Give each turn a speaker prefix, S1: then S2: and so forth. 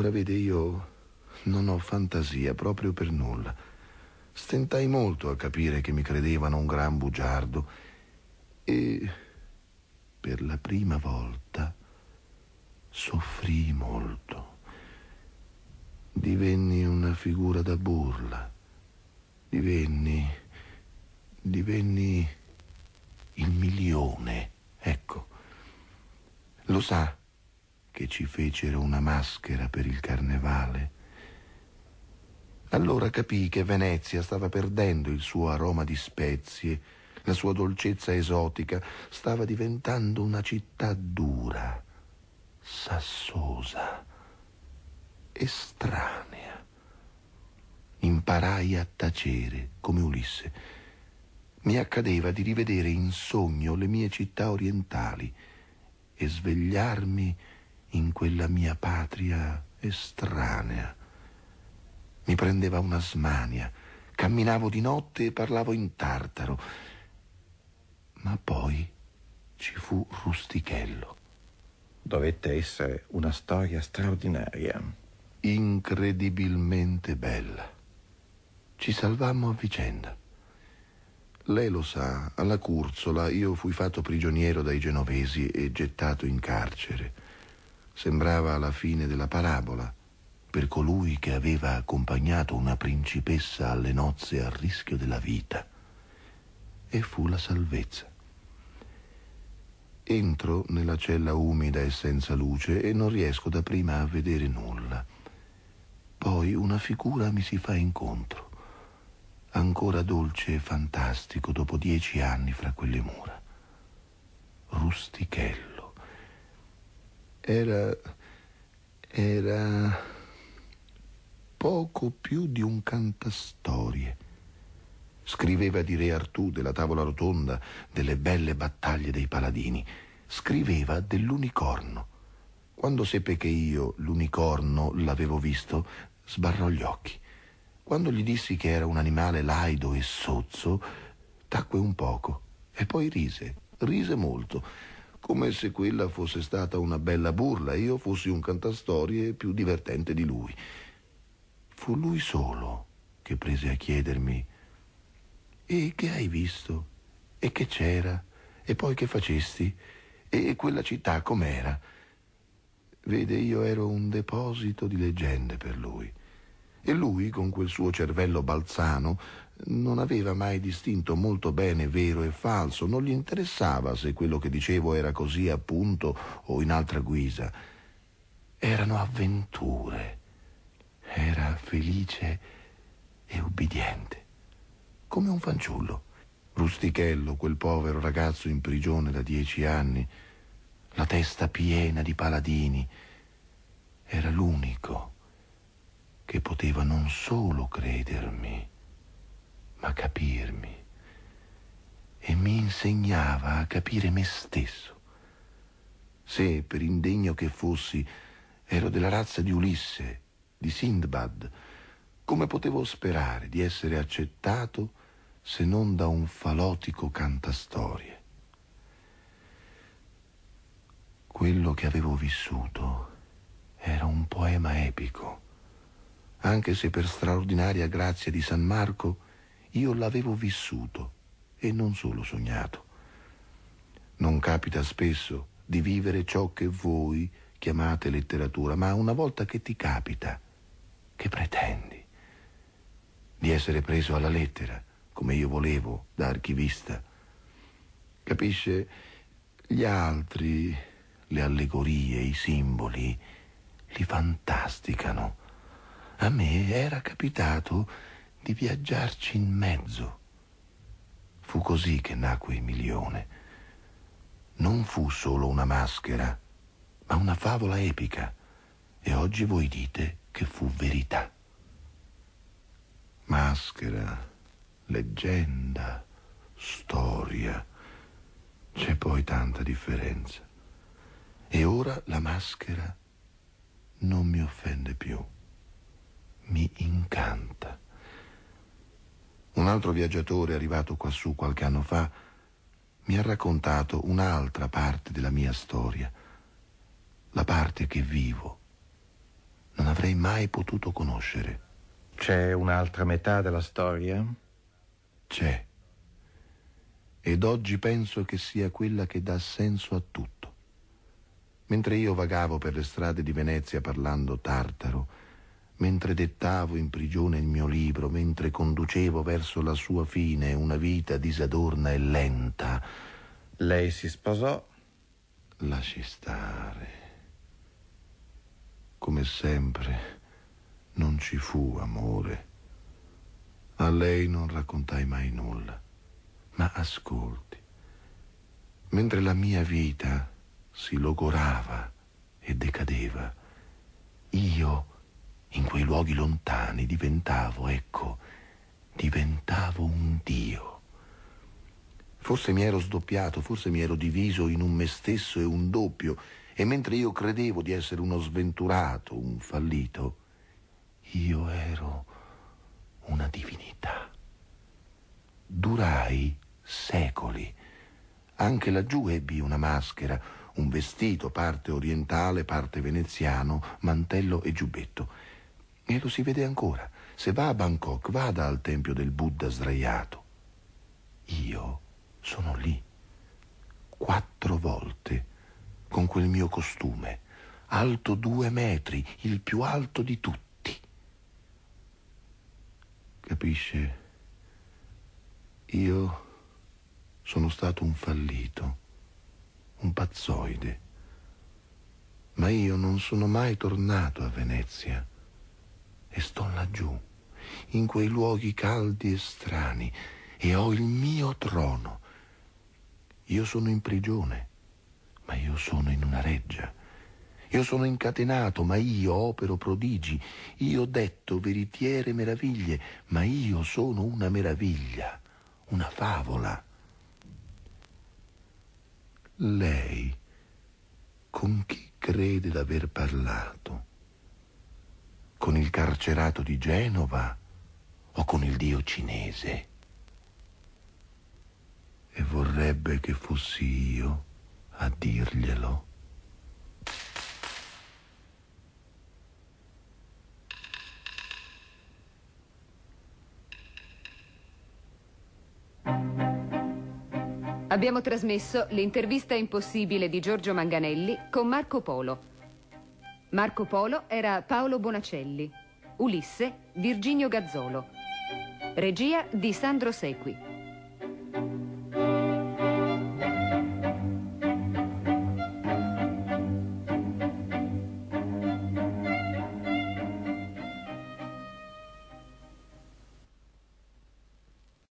S1: Ora vede, io non ho fantasia proprio per nulla. Stentai molto a capire che mi credevano un gran bugiardo e per la prima volta soffrii molto. Divenni una figura da burla. Divenni. divenni il milione. Ecco. Lo sa, che ci fecero una maschera per il carnevale. Allora capii che Venezia stava perdendo il suo aroma di spezie, la sua dolcezza esotica, stava diventando una città dura, sassosa, estranea. Imparai a tacere come Ulisse. Mi accadeva di rivedere in sogno le mie città orientali e svegliarmi in quella mia patria estranea. Mi prendeva una smania, camminavo di notte e parlavo in tartaro. Ma poi ci fu Rustichello. Dovette essere una storia straordinaria. Incredibilmente bella. Ci salvammo a vicenda. Lei lo sa, alla Curzola io fui fatto prigioniero dai genovesi e gettato in carcere. Sembrava la fine della parabola per colui che aveva accompagnato una principessa alle nozze a rischio della vita. E fu la salvezza. Entro nella cella umida e senza luce e non riesco da prima a vedere nulla. Poi una figura mi si fa incontro, ancora dolce e fantastico dopo dieci anni fra quelle mura. Rustichello era, era poco più di un cantastorie. Scriveva di Re Artù, della tavola rotonda, delle belle battaglie dei paladini. Scriveva dell'unicorno. Quando seppe che io l'unicorno l'avevo visto, sbarrò gli occhi. Quando gli dissi che era un animale laido e sozzo, tacque un poco e poi rise, rise molto come se quella fosse stata una bella burla e io fossi un cantastorie più divertente di lui. Fu lui solo che prese a chiedermi e che hai visto? E che c'era? E poi che facesti? E quella città com'era? Vede, io ero un deposito di leggende per lui. E lui, con quel suo cervello balzano, non aveva mai distinto molto bene vero e falso, non gli interessava se quello che dicevo era così appunto o in altra guisa. Erano avventure. Era felice e ubbidiente, come un fanciullo. Rustichello, quel povero ragazzo in prigione da dieci anni, la testa piena di paladini, era l'unico che poteva non solo credermi, ma capirmi e mi insegnava a capire me stesso. Se, per indegno che fossi, ero della razza di Ulisse, di Sindbad, come potevo sperare di essere accettato se non da un falotico cantastorie? Quello che avevo vissuto era un poema epico anche se per straordinaria grazia di San Marco io l'avevo vissuto e non solo sognato. Non capita spesso di vivere ciò che voi chiamate letteratura, ma una volta che ti capita, che pretendi? Di essere preso alla lettera, come io volevo, da archivista. Capisce? Gli altri, le allegorie, i simboli, li fantasticano a me era capitato di viaggiarci in mezzo. Fu così che nacque il milione. Non fu solo una maschera, ma una favola epica, e oggi voi dite che fu verità. Maschera, leggenda, storia. C'è poi tanta differenza. E ora la maschera non mi offende più mi incanta. Un altro viaggiatore arrivato quassù qualche anno fa mi ha raccontato un'altra parte della mia storia, la parte che vivo. Non avrei mai potuto conoscere. C'è un'altra metà della storia? C'è. Ed oggi penso che sia quella che dà senso a tutto. Mentre io vagavo per le strade di Venezia parlando tartaro, mentre dettavo in prigione il mio libro, mentre conducevo verso la sua fine una vita disadorna e lenta. Lei si sposò? Lasci stare. Come sempre, non ci fu amore. A lei non raccontai mai nulla. Ma ascolti, mentre la mia vita si logorava e decadeva, io in quei luoghi lontani diventavo, ecco, diventavo un Dio. Forse mi ero sdoppiato, forse mi ero diviso in un me stesso e un doppio, e mentre io credevo di essere uno sventurato, un fallito, io ero una divinità. Durai secoli. Anche laggiù ebbi una maschera, un vestito, parte orientale, parte veneziano, mantello e giubbetto e lo si vede ancora. Se va a Bangkok, vada al tempio del Buddha sdraiato. Io sono lì, quattro volte, con quel mio costume, alto due metri, il più alto di tutti. Capisce? Io sono stato un fallito, un pazzoide, ma io non sono mai tornato a Venezia e sto laggiù, in quei luoghi caldi e strani, e ho il mio trono. Io sono in prigione, ma io sono in una reggia. Io sono incatenato, ma io opero prodigi. Io detto veritiere meraviglie, ma io sono una meraviglia, una favola. Lei, con chi crede d'aver parlato? con il carcerato di Genova o con il dio cinese. E vorrebbe che fossi io a dirglielo. Abbiamo trasmesso l'intervista impossibile di Giorgio Manganelli con Marco Polo Marco Polo era Paolo Bonacelli, Ulisse Virginio Gazzolo, regia di Sandro Sequi.